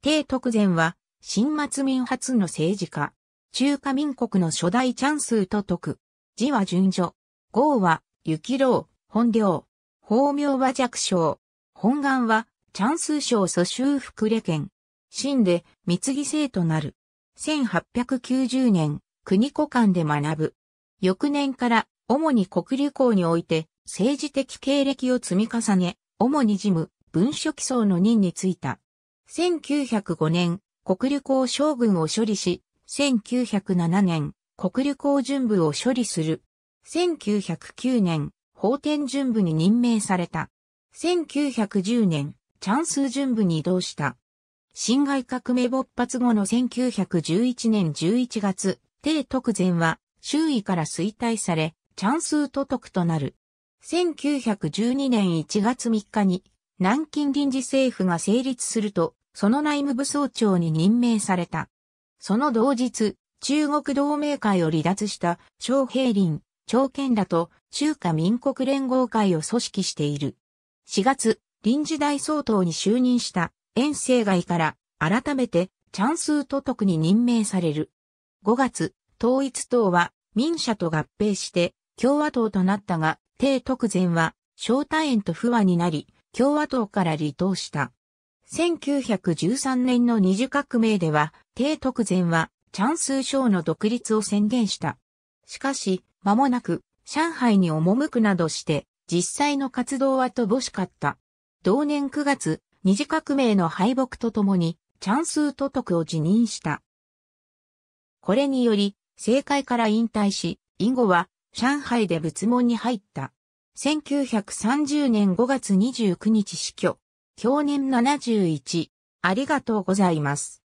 帝徳善は、新末民初の政治家。中華民国の初代チャンスーと徳。字は順序。号は、雪郎、本領。法名は弱小。本願は、チャンスー賞蘇州福礼県。清で、三ぎ生となる。1890年、国古館で学ぶ。翌年から、主に国流校において、政治的経歴を積み重ね、主に事務、文書基礎の任についた。1905年、国旅行将軍を処理し、1907年、国旅行準部を処理する。1909年、法典準部に任命された。1910年、チャンス準部に移動した。辛亥革命勃発後の1911年11月、帝徳前は周囲から衰退され、チャンス都督となる。1912年1月3日に南京臨時政府が成立すると、その内務部総長に任命された。その同日、中国同盟会を離脱した昌平林、長健らと中華民国連合会を組織している。4月、臨時大総統に就任した遠征外から改めてチャンスー都督に任命される。5月、統一党は民社と合併して共和党となったが、帝徳前は小太炎と不和になり、共和党から離党した。1913年の二次革命では、帝徳前は、チャンスー省の独立を宣言した。しかし、間もなく、上海に赴くなどして、実際の活動は乏しかった。同年9月、二次革命の敗北とともに、チャンスー都督を辞任した。これにより、政界から引退し、以後は、上海で仏門に入った。1930年5月29日死去。享年71。ありがとうございます。